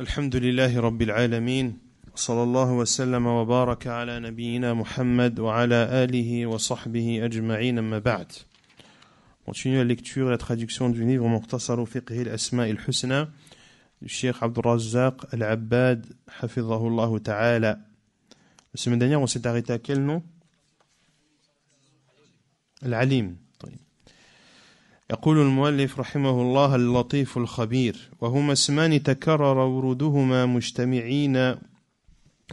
الحمد لله رب العالمين صلى الله وسلم وبارك على نبينا محمد وعلى آله وصحبه أجمعين أما بعد Continue la lecture et la traduction du livre مختصر فقه الأسماء الحسنى du Cheikh Abdul Razzaq Al-Abbad حفظه الله تعالى La semaine dernière, on s'est arrêté à quel nom Al-Alim. يقول المؤلف رحمه الله اللطيف الخبير وهما اسمان تكرر ورودهما مجتمعين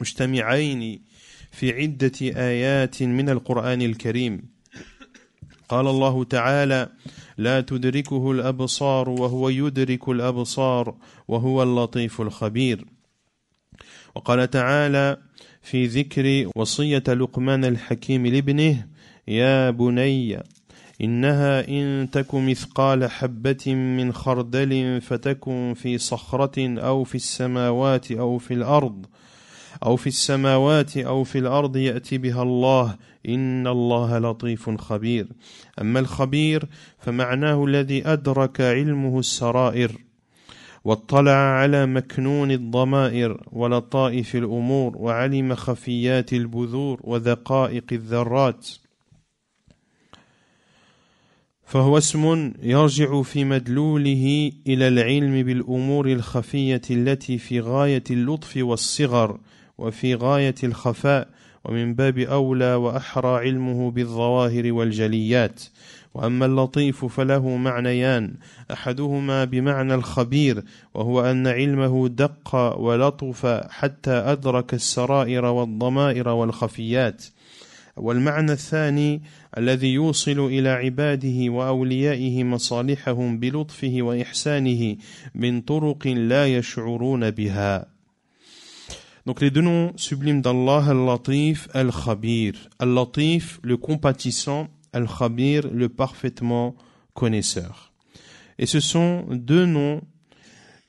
مجتمعين في عدة آيات من القرآن الكريم قال الله تعالى لا تدركه الأبصار وهو يدرك الأبصار وهو اللطيف الخبير وقال تعالى في ذكر وصية لقمان الحكيم لابنه يا بني إنها إن تك مثقال حبة من خردل فتكن في صخرة أو في السماوات أو في الأرض أو في السماوات أو في الأرض يأتي بها الله إن الله لطيف خبير أما الخبير فمعناه الذي أدرك علمه السرائر واطلع على مكنون الضمائر ولطائف الأمور وعلم خفيات البذور وذقائق الذرات فهو اسم يرجع في مدلوله إلى العلم بالأمور الخفية التي في غاية اللطف والصغر وفي غاية الخفاء ومن باب أولى وأحرى علمه بالظواهر والجليات واما اللطيف فله معنيان احدهما بمعنى الخبير وهو ان علمه دق ولطف حتى ادرك السرائر والضمائر والخفيات والمعنى الثاني Donc les deux noms sublimes d'Allah, Al-Latif, Al-Khabir. Al-Latif, le compatissant, Al-Khabir, le parfaitement connaisseur. Et ce sont deux noms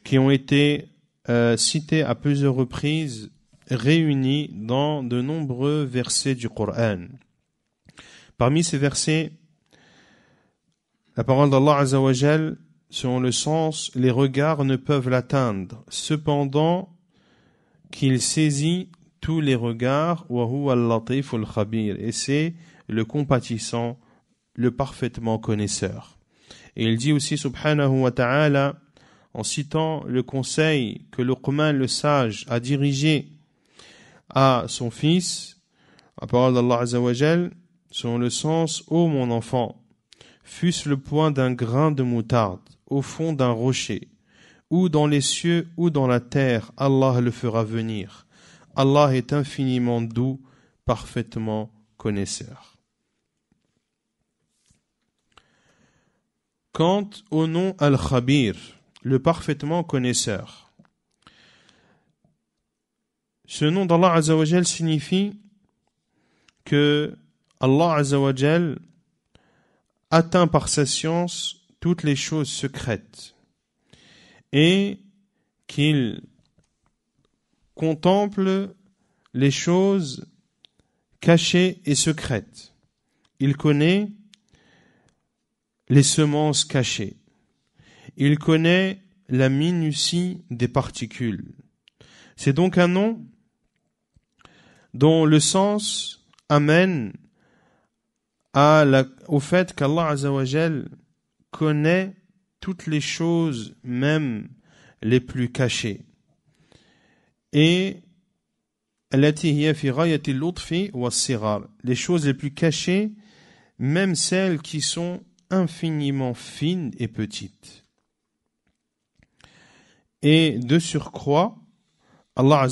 qui ont été euh, cités à plusieurs reprises, réunis dans de nombreux versets du Coran. Parmi ces versets, la parole d'Allah Azzawajal, selon le sens, les regards ne peuvent l'atteindre. Cependant, qu'il saisit tous les regards, et c'est le compatissant, le parfaitement connaisseur. Et il dit aussi, subhanahu wa ta'ala, en citant le conseil que le Luqman le sage a dirigé à son fils, la parole d'Allah Azzawajal, selon le sens Ô mon enfant, fût-ce le point d'un grain de moutarde au fond d'un rocher, ou dans les cieux ou dans la terre, Allah le fera venir. Allah est infiniment doux, parfaitement connaisseur. Quant au nom Al-Khabir, le parfaitement connaisseur, ce nom d'Allah Azzawajal signifie que Allah Azzawajal atteint par sa science toutes les choses secrètes et qu'il contemple les choses cachées et secrètes. Il connaît les semences cachées. Il connaît la minutie des particules. C'est donc un nom dont le sens amène au fait qu'Allah Azzawajal connaît toutes les choses, même les plus cachées. Et les choses les plus cachées, même celles qui sont infiniment fines et petites. Et de surcroît, Allah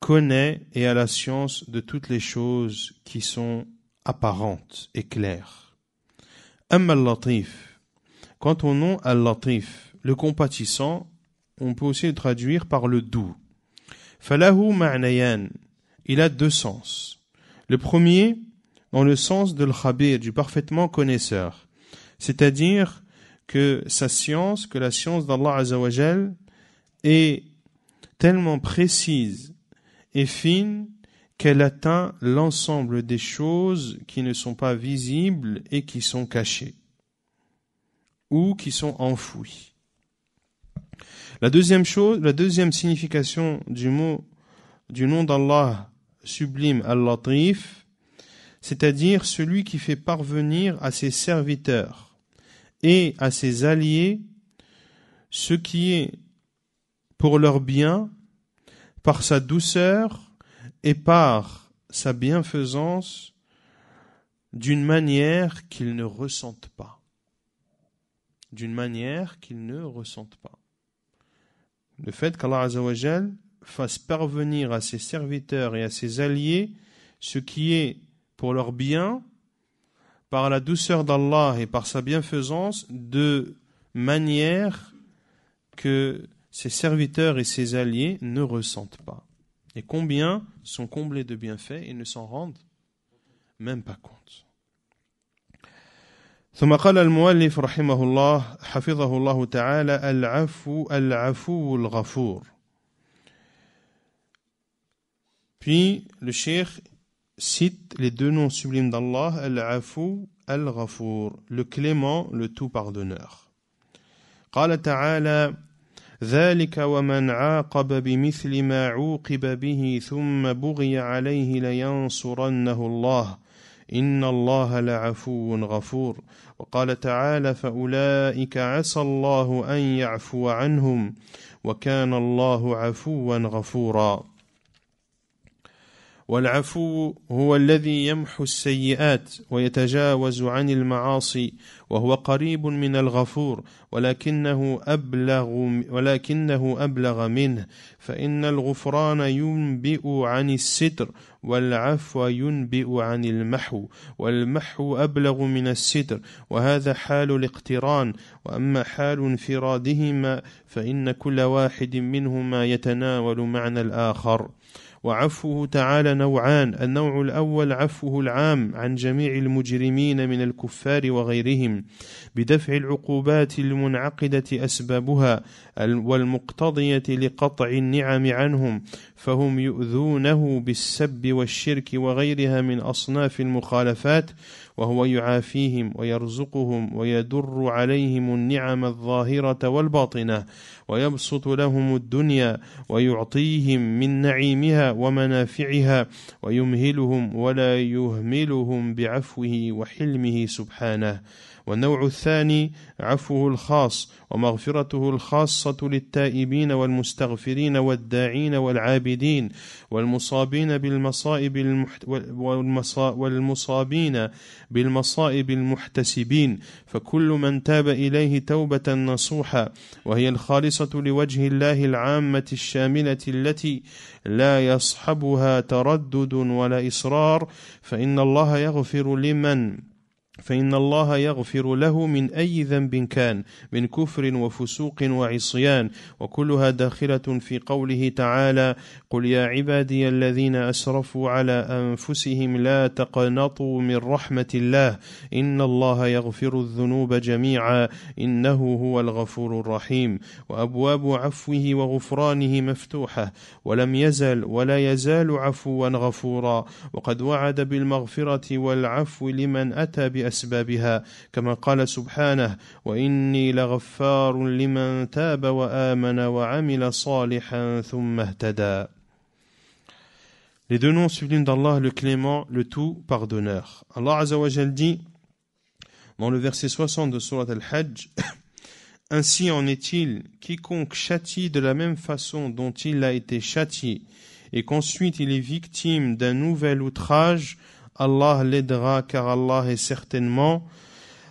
connaît et a la science de toutes les choses qui sont apparente et claire. Amma al-Latif. Quant au nom al-Latif, le compatissant, on peut aussi le traduire par le doux. Falahu ma'nayan. Il a deux sens. Le premier, dans le sens de l'khabir, du parfaitement connaisseur. C'est-à-dire que sa science, que la science d'Allah Azawajal est tellement précise et fine qu'elle atteint l'ensemble des choses qui ne sont pas visibles et qui sont cachées ou qui sont enfouies. La deuxième chose, la deuxième signification du mot du nom d'Allah sublime al cest c'est-à-dire celui qui fait parvenir à ses serviteurs et à ses alliés ce qui est pour leur bien par sa douceur et par sa bienfaisance d'une manière qu'ils ne ressentent pas. D'une manière qu'ils ne ressentent pas. Le fait qu'Allah Jal fasse parvenir à ses serviteurs et à ses alliés ce qui est pour leur bien, par la douceur d'Allah et par sa bienfaisance, de manière que ses serviteurs et ses alliés ne ressentent pas. Et combien sont comblés de bienfaits et ne s'en rendent même pas compte. Puis le cheikh cite les deux noms sublimes d'Allah, Al-Afu, al le clément, le tout pardonneur. ذلك ومن عاقب بمثل ما عوقب به ثم بغي عليه لينصرنه الله إن الله لعفو غفور وقال تعالى فأولئك عسى الله أن يعفو عنهم وكان الله عفوا غفورا والعفو هو الذي يمحو السيئات ويتجاوز عن المعاصي وهو قريب من الغفور ولكنه أبلغ ولكنه أبلغ منه فإن الغفران ينبئ عن الستر والعفو ينبئ عن المحو والمحو أبلغ من الستر وهذا حال الاقتران وأما حال انفرادهما فإن كل واحد منهما يتناول معنى الآخر وعفوه تعالى نوعان النوع الاول عفوه العام عن جميع المجرمين من الكفار وغيرهم بدفع العقوبات المنعقده اسبابها والمقتضيه لقطع النعم عنهم فهم يؤذونه بالسب والشرك وغيرها من اصناف المخالفات وهو يعافيهم ويرزقهم ويدر عليهم النعم الظاهره والباطنه ويبسط لهم الدنيا ويعطيهم من نعيمها ومنافعها ويمهلهم ولا يهملهم بعفوه وحلمه سبحانه والنوع الثاني عفوه الخاص ومغفرته الخاصة للتائبين والمستغفرين والداعين والعابدين والمصابين بالمصائب المحت... والمصا... والمصابين بالمصائب المحتسبين فكل من تاب إليه توبة نصوحا وهي الخالصة لوجه الله العامة الشاملة التي لا يصحبها تردد ولا إصرار فإن الله يغفر لمن فإن الله يغفر له من أي ذنب كان من كفر وفسوق وعصيان وكلها داخلة في قوله تعالى قل يا عبادي الذين أسرفوا على أنفسهم لا تقنطوا من رحمة الله إن الله يغفر الذنوب جميعا إنه هو الغفور الرحيم وأبواب عفوه وغفرانه مفتوحة ولم يزل ولا يزال عفوا غفورا وقد وعد بالمغفرة والعفو لمن أتى Les deux noms sublimes d'Allah, le clément, le tout pardonneur. Allah Azzawajal dit dans le verset 60 de Surat al-Hajj Ainsi en est-il, quiconque châtie de la même façon dont il a été châtié, et qu'ensuite il est victime d'un nouvel outrage, Allah l'aidera car Allah est certainement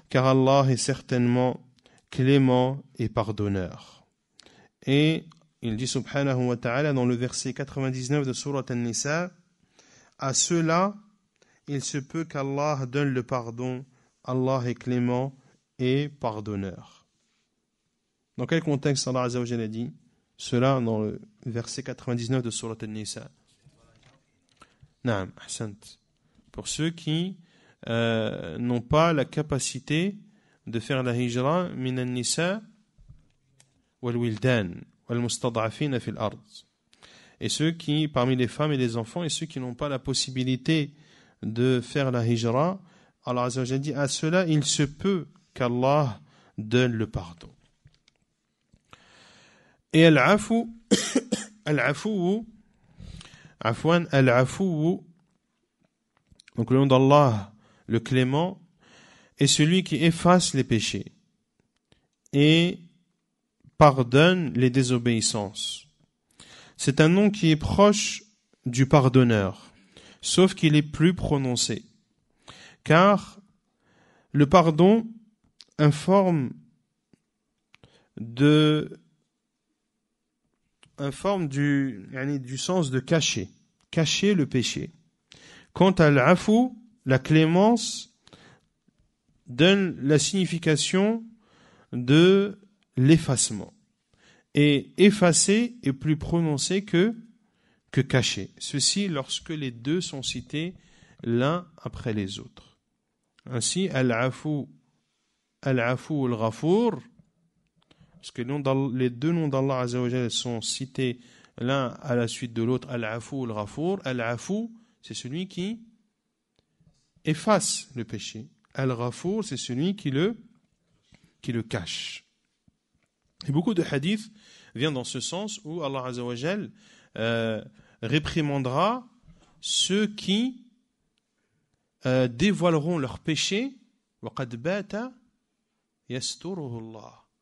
car Allah est certainement clément et pardonneur. Et il dit subhanahu wa ta'ala dans le verset 99 de Surat An-Nisa à cela il se peut qu'Allah donne le pardon Allah est clément et pardonneur. Dans quel contexte Allah Azza a dit cela dans le verset 99 de Surat An-Nisa Naam, ahsant pour ceux qui euh, n'ont pas la capacité de faire la hijra min al-nisa wal-wildan wal et ceux qui parmi les femmes et les enfants et ceux qui n'ont pas la possibilité de faire la hijra Allah j'ai dit à cela il se peut qu'Allah donne le pardon et al-afu al-afu afwan al-afu donc le nom d'Allah, le clément, est celui qui efface les péchés et pardonne les désobéissances. C'est un nom qui est proche du pardonneur, sauf qu'il est plus prononcé, car le pardon informe de informe du, du sens de cacher, cacher le péché. Quant à l'afou, la clémence donne la signification de l'effacement. Et effacer est plus prononcé que, que cacher. Ceci lorsque les deux sont cités l'un après les autres. Ainsi, al-afu, al-afu al-ghafour, parce que les deux noms d'Allah sont cités l'un à la suite de l'autre, al ou al-ghafour, al-afu c'est celui qui efface le péché. al rafour c'est celui qui le, qui le cache. Et beaucoup de hadiths viennent dans ce sens où Allah Azzawajal euh, réprimandera ceux qui euh, dévoileront leur péché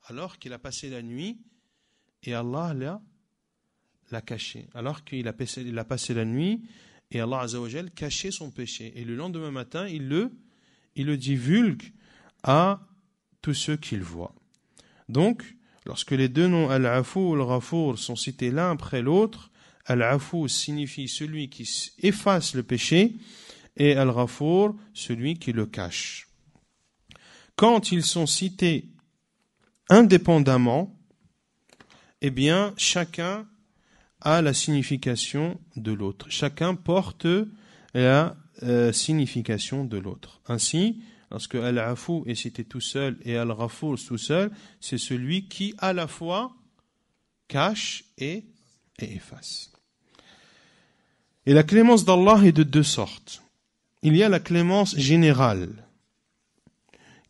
alors qu'il a passé la nuit et Allah l'a caché. Alors qu'il a, passé la nuit et Allah Azzawajal cachait son péché. Et le lendemain matin, il le, il le divulgue à tous ceux qu'il voit. Donc, lorsque les deux noms Al-Afu ou al sont cités l'un après l'autre, Al-Afu signifie celui qui efface le péché et Al-Ghafour celui qui le cache. Quand ils sont cités indépendamment, eh bien, chacun à la signification de l'autre. Chacun porte la euh, signification de l'autre. Ainsi, lorsque Al-Afou est cité tout seul et Al-Rafour tout seul, c'est celui qui à la fois cache et efface. Et la clémence d'Allah est de deux sortes. Il y a la clémence générale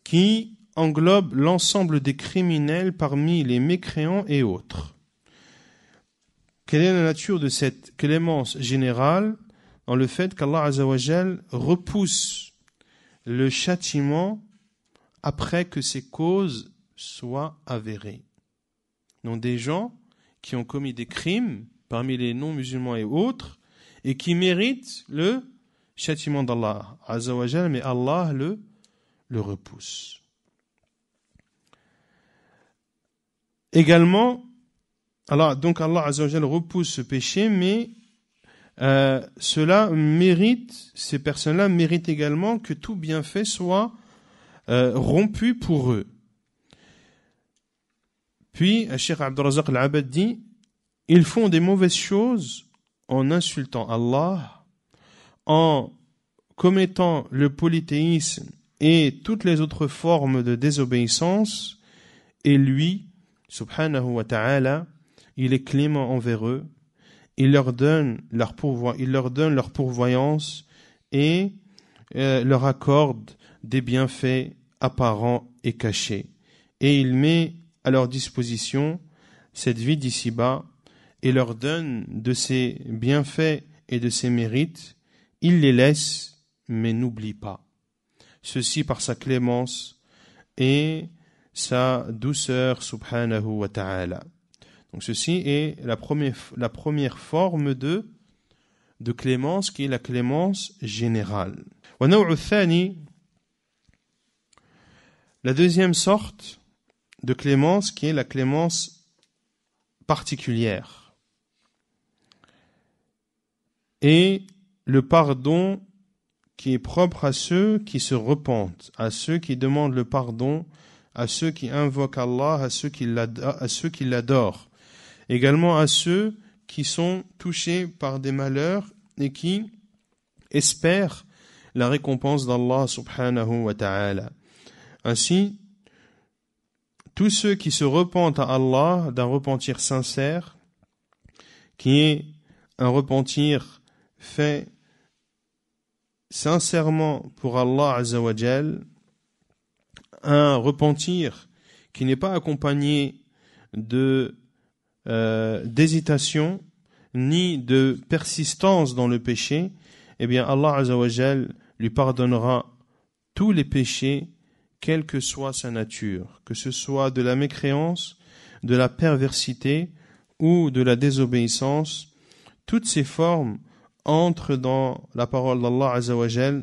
qui englobe l'ensemble des criminels parmi les mécréants et autres. Quelle est la nature de cette clémence générale dans le fait qu'Allah Azawajal repousse le châtiment après que ses causes soient avérées Donc des gens qui ont commis des crimes parmi les non-musulmans et autres et qui méritent le châtiment d'Allah Azzawajal, mais Allah le, le repousse. Également, alors, donc Allah repousse ce péché, mais euh, cela mérite, ces personnes-là méritent également que tout bienfait soit euh, rompu pour eux. Puis, Cheikh Abdurazak al-Abad dit Ils font des mauvaises choses en insultant Allah, en commettant le polythéisme et toutes les autres formes de désobéissance, et lui, subhanahu wa ta'ala, il est clément envers eux, il leur donne leur, pourvoi, il leur donne leur pourvoyance et euh, leur accorde des bienfaits apparents et cachés. Et il met à leur disposition cette vie d'ici-bas et leur donne de ses bienfaits et de ses mérites. Il les laisse, mais n'oublie pas. Ceci par sa clémence et sa douceur, subhanahu wa ta'ala. Donc ceci est la première, forme de, de clémence qui est la clémence générale. La deuxième sorte de clémence qui est la clémence particulière. Et le pardon qui est propre à ceux qui se repentent, à ceux qui demandent le pardon, à ceux qui invoquent Allah, à ceux qui l'adorent également à ceux qui sont touchés par des malheurs et qui espèrent la récompense d'Allah subhanahu wa ta'ala. Ainsi, tous ceux qui se repentent à Allah d'un repentir sincère, qui est un repentir fait sincèrement pour Allah jal, un repentir qui n'est pas accompagné de euh, d'hésitation ni de persistance dans le péché, eh bien Allah lui pardonnera tous les péchés, quelle que soit sa nature, que ce soit de la mécréance, de la perversité ou de la désobéissance, toutes ces formes entrent dans la parole d'Allah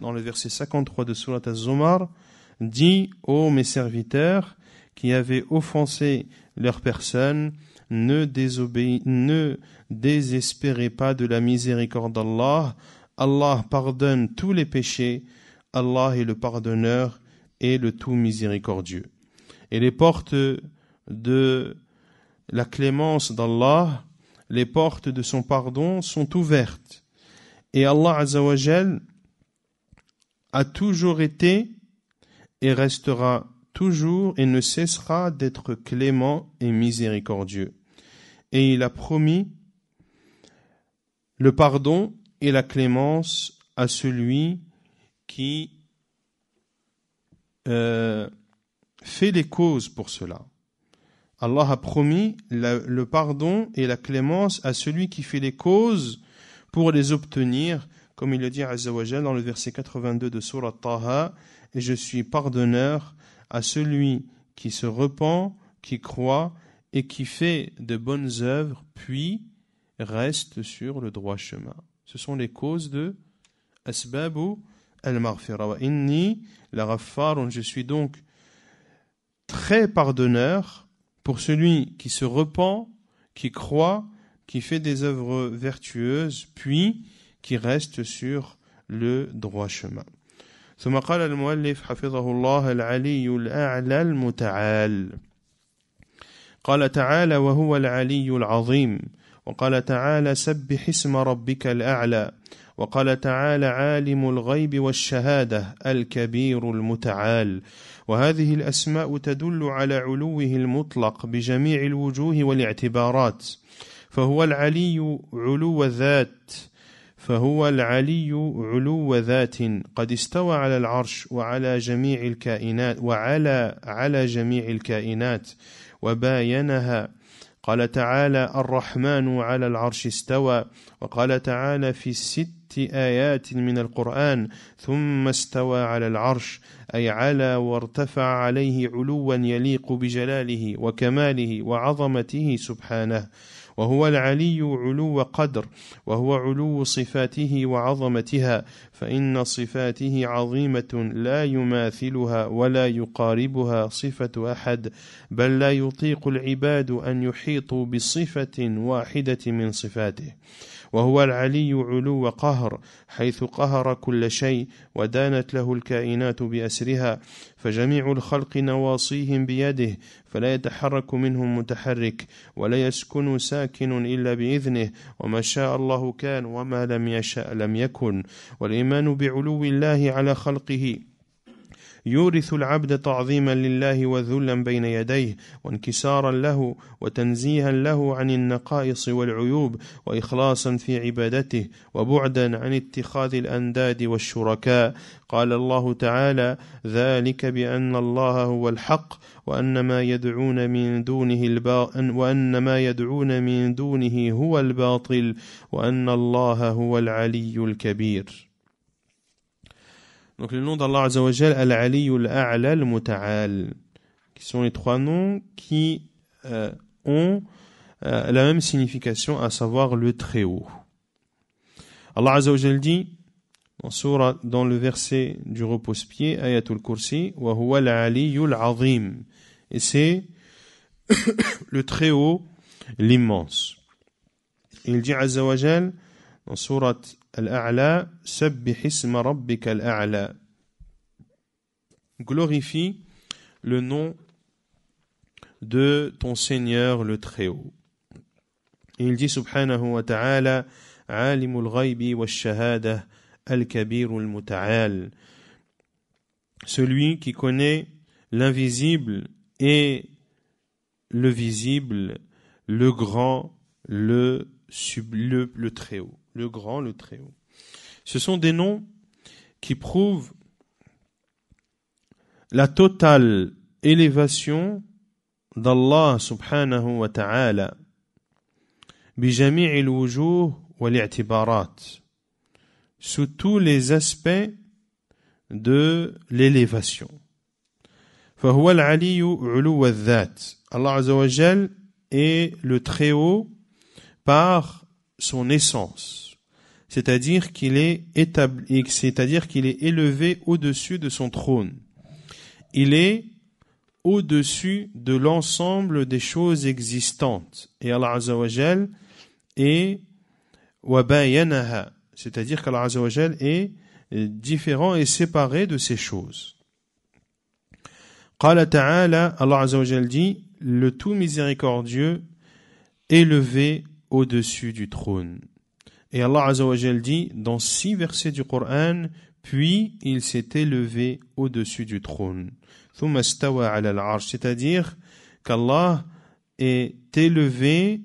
dans le verset 53 de Surat Az-Zumar, dit Ô mes serviteurs qui avaient offensé leur personne, ne, désespérez pas de la miséricorde d'Allah. Allah pardonne tous les péchés. Allah est le pardonneur et le tout miséricordieux. Et les portes de la clémence d'Allah, les portes de son pardon sont ouvertes. Et Allah Azzawajal a toujours été et restera toujours et ne cessera d'être clément et miséricordieux et il a promis le pardon et la clémence à celui qui euh, fait les causes pour cela. Allah a promis le pardon et la clémence à celui qui fait les causes pour les obtenir, comme il le dit Azzawajal dans le verset 82 de Surah Taha, et je suis pardonneur à celui qui se repent, qui croit et qui fait de bonnes œuvres, puis reste sur le droit chemin. Ce sont les causes de asbabu al-maghfira wa inni la je suis donc très pardonneur pour celui qui se repent, qui croit, qui fait des œuvres vertueuses, puis qui reste sur le droit chemin. ثم حفظه الله العلي قال تعالى وهو العلي العظيم وقال تعالى سبح اسم ربك الاعلى وقال تعالى عالم الغيب والشهاده الكبير المتعال وهذه الاسماء تدل على علوه المطلق بجميع الوجوه والاعتبارات فهو العلي علو ذات فهو العلي علو ذات قد استوى على العرش وعلى جميع الكائنات وعلى على جميع الكائنات وباينها قال تعالى الرحمن على العرش استوى وقال تعالى في ست ايات من القران ثم استوى على العرش اي على وارتفع عليه علوا يليق بجلاله وكماله وعظمته سبحانه وهو العلي علو قدر وهو علو صفاته وعظمتها فإن صفاته عظيمة لا يماثلها ولا يقاربها صفة أحد بل لا يطيق العباد أن يحيطوا بصفة واحدة من صفاته وهو العلي علو قهر حيث قهر كل شيء ودانت له الكائنات بأسرها فجميع الخلق نواصيهم بيده فلا يتحرك منهم متحرك ولا يسكن ساكن إلا بإذنه وما شاء الله كان وما لم يشأ لم يكن والإيمان بعلو الله على خلقه يورث العبد تعظيما لله وذلا بين يديه وانكسارا له وتنزيها له عن النقائص والعيوب وإخلاصا في عبادته وبعدا عن اتخاذ الأنداد والشركاء قال الله تعالى ذلك بأن الله هو الحق وأن ما يدعون من دونه البا... وأن ما يدعون من دونه هو الباطل وأن الله هو العلي الكبير Donc le nom d'Allah Azzawajal, Al-Ali, Al-A'la, Al-Muta'al, qui sont les trois noms qui euh, ont euh, la même signification, à savoir le Très-Haut. Allah Azzawajal dit dans, dans le verset du repose-pied, Ayatul Kursi, « Wa huwa al al Azim » et c'est le Très-Haut, l'immense. Il dit Azzawajal « dans Surat Al-A'la, Subbihisma Rabbika Al-A'la. Glorifie le nom de ton Seigneur le Très-Haut. Il dit subhanahu wa ta'ala, Alimul Ghaibi wa Shahada, Al-Kabirul Muta'al. Celui qui connaît l'invisible et le visible, le grand, le, sub, le Très-Haut le Grand, le Très-Haut. Ce sont des noms qui prouvent la totale élévation d'Allah subhanahu wa ta'ala sous tous les aspects de l'élévation. فهو Allah est le Très-Haut par son essence c'est-à-dire qu'il est établi, c'est-à-dire qu'il est élevé au-dessus de son trône. Il est au-dessus de l'ensemble des choses existantes. Et Allah Azzawajal est wabayanaha, c'est-à-dire qu'Allah Azzawajal est différent et séparé de ces choses. Qala ta'ala, Allah Azzawajal dit, le tout miséricordieux élevé au-dessus du trône. Et Allah Azzawajal dit dans six versets du Coran, puis il s'est élevé au-dessus du trône. C'est-à-dire qu'Allah est élevé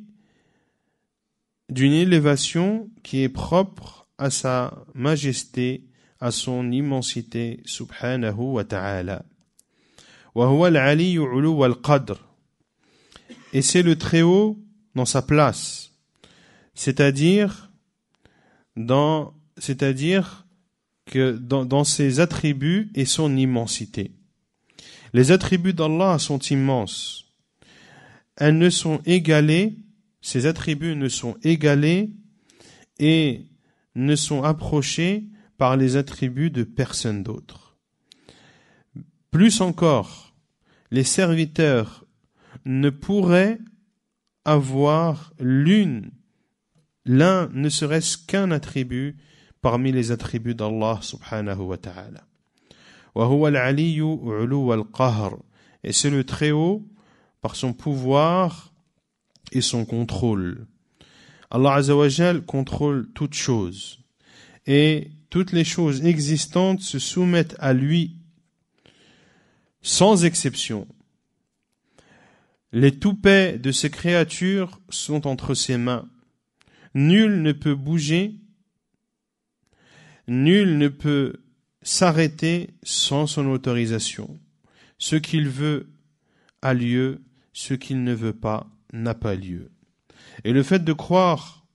d'une élévation qui est propre à sa majesté, à son immensité, subhanahu wa ta'ala. Et c'est le Très-Haut dans sa place, c'est-à-dire dans, c'est-à-dire que dans, ses attributs et son immensité. Les attributs d'Allah sont immenses. Elles ne sont égalées, ses attributs ne sont égalés et ne sont approchés par les attributs de personne d'autre. Plus encore, les serviteurs ne pourraient avoir l'une l'un ne serait-ce qu'un attribut parmi les attributs d'Allah subhanahu wa ta'ala. Et c'est le Très-Haut par son pouvoir et son contrôle. Allah azawajal contrôle toutes choses. Et toutes les choses existantes se soumettent à lui sans exception. Les toupets de ses créatures sont entre ses mains Nul ne peut bouger, nul ne peut s'arrêter sans son autorisation. Ce qu'il veut a lieu, ce qu'il ne veut pas n'a pas lieu. Et le fait de croire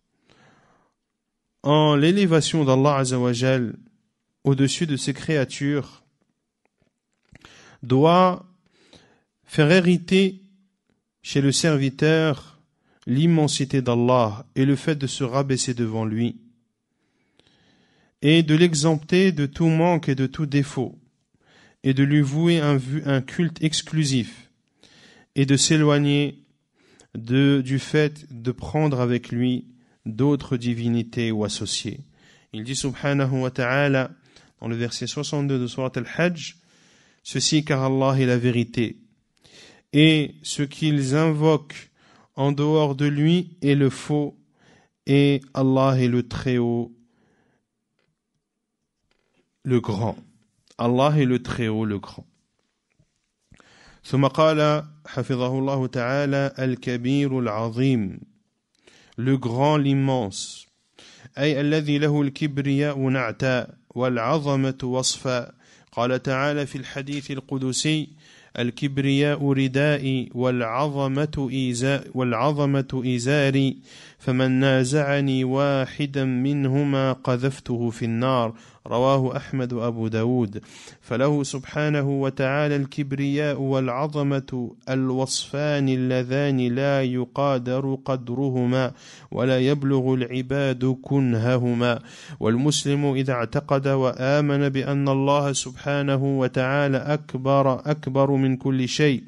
en l'élévation d'Allah Azzawajal au-dessus de ses créatures doit faire hériter chez le serviteur l'immensité d'Allah et le fait de se rabaisser devant lui, et de l'exempter de tout manque et de tout défaut, et de lui vouer un, culte exclusif, et de s'éloigner du fait de prendre avec lui d'autres divinités ou associés. Il dit subhanahu wa ta'ala dans le verset 62 de Surat al-Hajj, Ceci car Allah est la vérité. Et ce qu'ils invoquent en dehors de lui est le faux, et Allah est le Très-Haut, le Grand. Allah est le Très-Haut, le Grand. ثم قال حفظه الله تعالى الكبير العظيم le grand l'immense أي الذي له الكبرياء نعتا والعظمة وصفا قال تعالى في الحديث القدسي الكبرياء ردائي والعظمة إيزاء والعظمة إزاري فمن نازعني واحدا منهما قذفته في النار رواه أحمد أبو داود فله سبحانه وتعالى الكبرياء والعظمة الوصفان اللذان لا يقادر قدرهما ولا يبلغ العباد كنههما والمسلم إذا اعتقد وآمن بأن الله سبحانه وتعالى أكبر أكبر من من كل شيء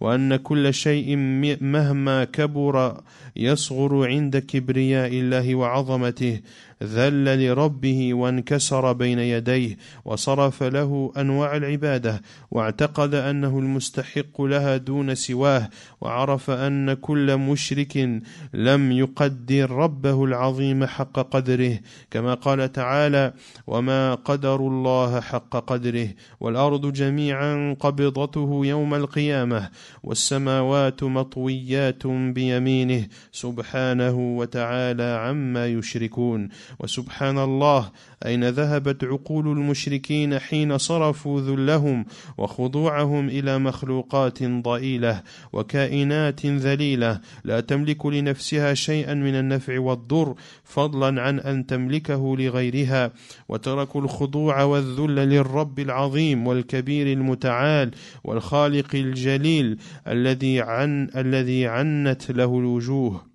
وان كل شيء مهما كبر يصغر عند كبرياء الله وعظمته ذل لربه وانكسر بين يديه وصرف له انواع العباده واعتقد انه المستحق لها دون سواه وعرف ان كل مشرك لم يقدر ربه العظيم حق قدره كما قال تعالى وما قدروا الله حق قدره والارض جميعا قبضته يوم القيامه والسماوات مطويات بيمينه سبحانه وتعالى عما يشركون وسبحان الله اين ذهبت عقول المشركين حين صرفوا ذلهم وخضوعهم الى مخلوقات ضئيله وكائنات ذليله لا تملك لنفسها شيئا من النفع والضر فضلا عن ان تملكه لغيرها وتركوا الخضوع والذل للرب العظيم والكبير المتعال والخالق الجليل الجميل الذي عن الذي عنت له الوجوه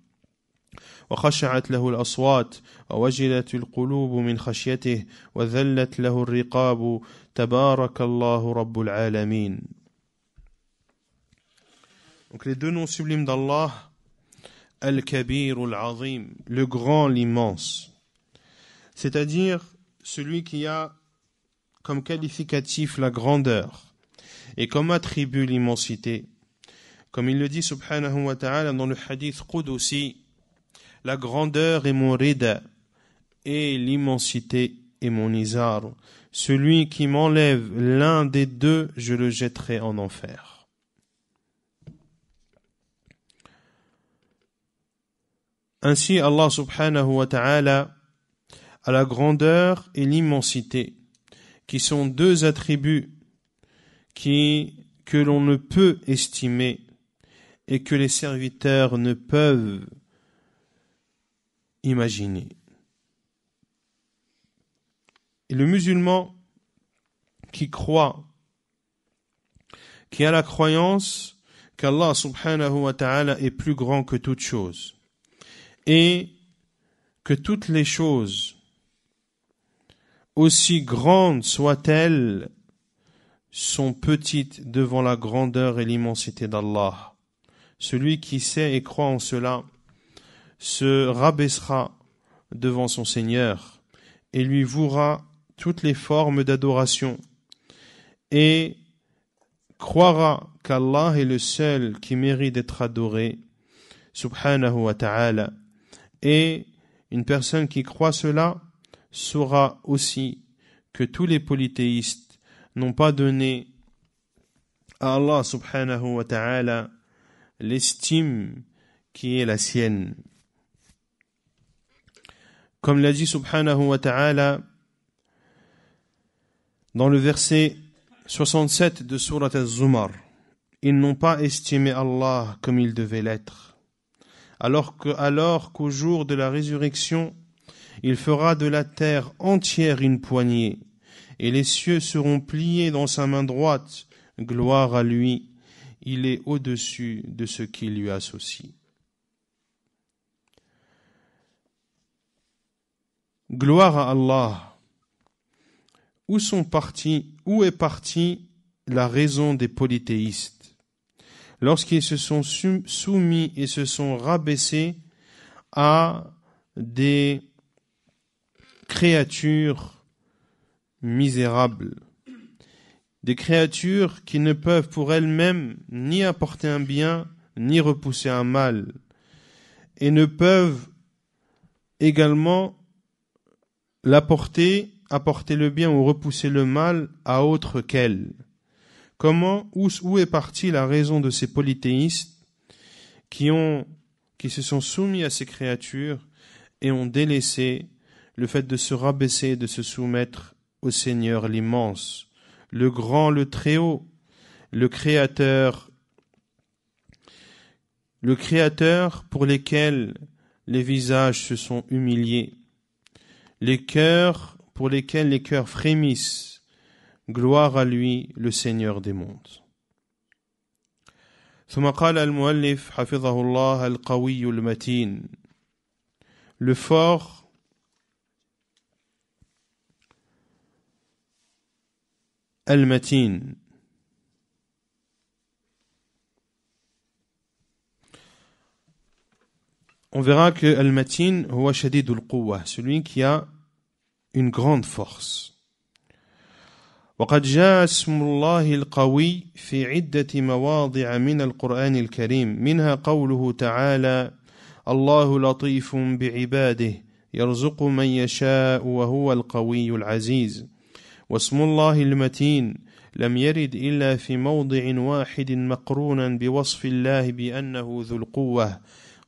وخشعت له الاصوات ووجلت القلوب من خشيته وذلت له الرقاب تبارك الله رب العالمين Donc les deux noms sublimes d'Allah, Al-Kabir ou Al-Azim, le grand, l'immense. C'est-à-dire celui qui a comme qualificatif la grandeur. Et comme attribue l'immensité Comme il le dit subhanahu wa ta'ala dans le hadith aussi, la grandeur est mon rida et l'immensité est mon izar. Celui qui m'enlève l'un des deux, je le jetterai en enfer. Ainsi Allah subhanahu wa ta'ala a la grandeur et l'immensité, qui sont deux attributs qui, que l'on ne peut estimer et que les serviteurs ne peuvent imaginer. Et le musulman qui croit, qui a la croyance qu'Allah subhanahu wa ta'ala est plus grand que toute chose et que toutes les choses, aussi grandes soient-elles, sont petites devant la grandeur et l'immensité d'Allah. Celui qui sait et croit en cela se rabaissera devant son Seigneur et lui vouera toutes les formes d'adoration et croira qu'Allah est le seul qui mérite d'être adoré, subhanahu wa ta'ala. Et une personne qui croit cela saura aussi que tous les polythéistes n'ont pas donné à Allah subhanahu wa ta'ala l'estime qui est la sienne. Comme l'a dit subhanahu wa ta'ala dans le verset 67 de Surat al-Zumar, ils n'ont pas estimé Allah comme il devait l'être. Alors que, alors qu'au jour de la résurrection, il fera de la terre entière une poignée et les cieux seront pliés dans sa main droite. Gloire à lui, il est au-dessus de ce qui lui associe. Gloire à Allah. Où sont partis, où est partie la raison des polythéistes lorsqu'ils se sont soumis et se sont rabaissés à des créatures misérables, des créatures qui ne peuvent pour elles-mêmes ni apporter un bien, ni repousser un mal, et ne peuvent également l'apporter, apporter le bien ou repousser le mal à autre qu'elle. Comment, où, où est partie la raison de ces polythéistes qui ont, qui se sont soumis à ces créatures et ont délaissé le fait de se rabaisser, de se soumettre au Seigneur l'immense, le grand, le Très-Haut, le Créateur, le Créateur pour lesquels les visages se sont humiliés, les cœurs pour lesquels les cœurs frémissent. Gloire à lui, le Seigneur des mondes. le fort المتين On verra que Al-Matin huwa shadid al-quwwa, celui qui a une grande force. وقد جاء اسم الله القوي في عدة مواضع من القرآن الكريم منها قوله تعالى الله لطيف بعباده يرزق من يشاء وهو القوي العزيز واسم الله المتين لم يرد إلا في موضع واحد مقرونا بوصف الله بأنه ذو القوة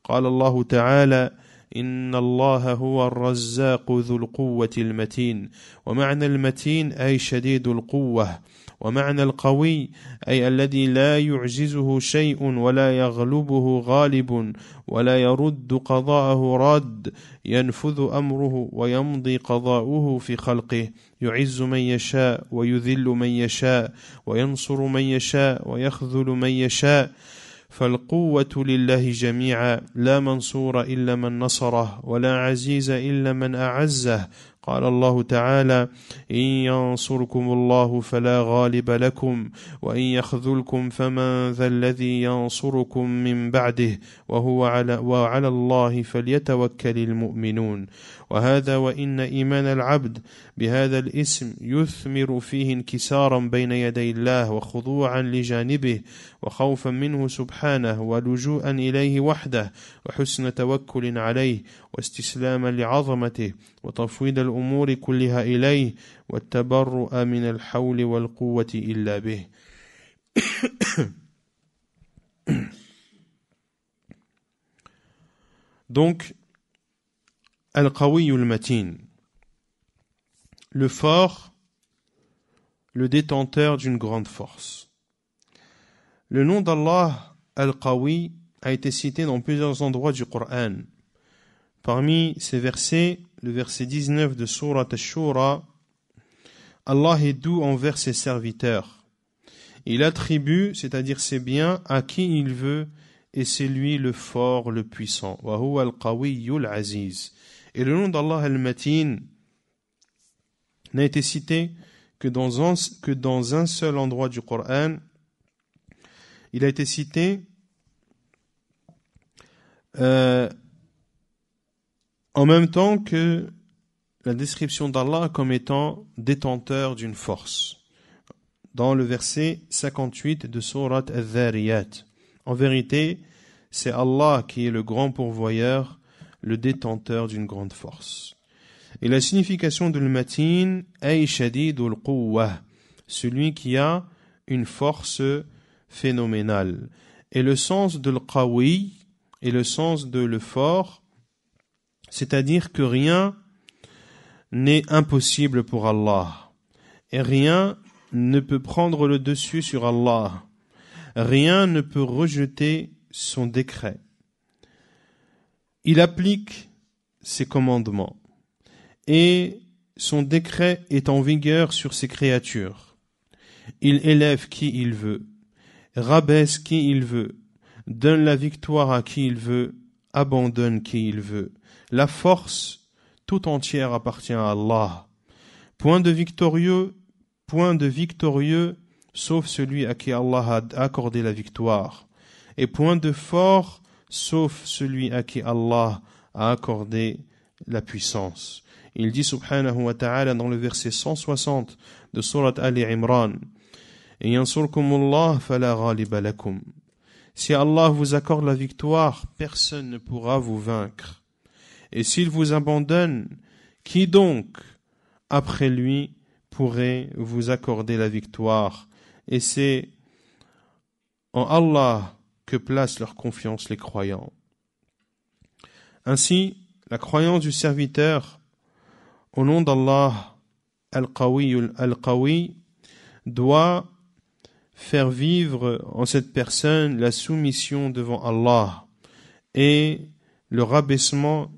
قال الله تعالى إن الله هو الرزاق ذو القوة المتين ومعنى المتين أي شديد القوة ومعنى القوي أي الذي لا يعجزه شيء ولا يغلبه غالب ولا يرد قضاءه راد ينفذ أمره ويمضي قضاؤه في خلقه يعز من يشاء ويذل من يشاء وينصر من يشاء ويخذل من يشاء فالقوة لله جميعا لا منصور إلا من نصره ولا عزيز إلا من أعزه قال الله تعالى ان ينصركم الله فلا غالب لكم وان يخذلكم فمن ذا الذي ينصركم من بعده وهو على وعلى الله فليتوكل المؤمنون وهذا وإن إيمان العبد بهذا الاسم يثمر فيه انكسارا بين يدي الله وخضوعا لجانبه وخوفا منه سبحانه ولجوءا إليه وحده وحسن توكل عليه واستسلاما لعظمته وتفويض الأمور كلها إليه والتبرؤ من الحول والقوة إلا به Donc, al matin le fort, le détenteur d'une grande force. Le nom d'Allah Al-Qawi a été cité dans plusieurs endroits du Coran. Parmi ces versets, le verset 19 de Surah Ash-Shura, Allah est doux envers ses serviteurs. Il attribue, c'est-à-dire ses biens, à qui il veut, et c'est lui le fort, le puissant. al aziz et le nom d'Allah al-Matin n'a été cité que dans, un, seul endroit du Coran. Il a été cité euh, en même temps que la description d'Allah comme étant détenteur d'une force dans le verset 58 de Surat al En vérité, c'est Allah qui est le grand pourvoyeur le détenteur d'une grande force. Et la signification de matin celui qui a une force phénoménale. Et le sens de l'qawi et le sens de le fort, c'est-à-dire que rien n'est impossible pour Allah. Et rien ne peut prendre le dessus sur Allah. Rien ne peut rejeter son décret il applique ses commandements et son décret est en vigueur sur ses créatures. Il élève qui il veut, rabaisse qui il veut, donne la victoire à qui il veut, abandonne qui il veut. La force tout entière appartient à Allah. Point de victorieux, point de victorieux, sauf celui à qui Allah a accordé la victoire. Et point de fort, sauf celui à qui Allah a accordé la puissance. Il dit subhanahu wa ta'ala dans le verset 160 de Surat Ali Imran Si Allah vous accorde la victoire, personne ne pourra vous vaincre. Et s'il vous abandonne, qui donc, après lui, pourrait vous accorder la victoire Et c'est en Allah place leur confiance les croyants. Ainsi, la croyance du serviteur au nom d'Allah Al-Qawi Al-Qawi doit faire vivre en cette personne la soumission devant Allah et le rabaissement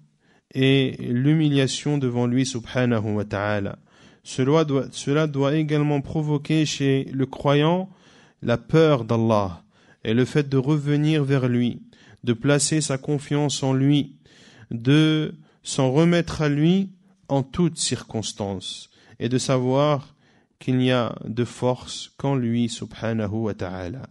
et l'humiliation devant lui subhanahu wa ta'ala. doit, cela doit également provoquer chez le croyant la peur d'Allah et le fait de revenir vers lui, de placer sa confiance en lui, de s'en remettre à lui en toutes circonstances, et de savoir qu'il n'y a de force qu'en lui, subhanahu wa ta'ala.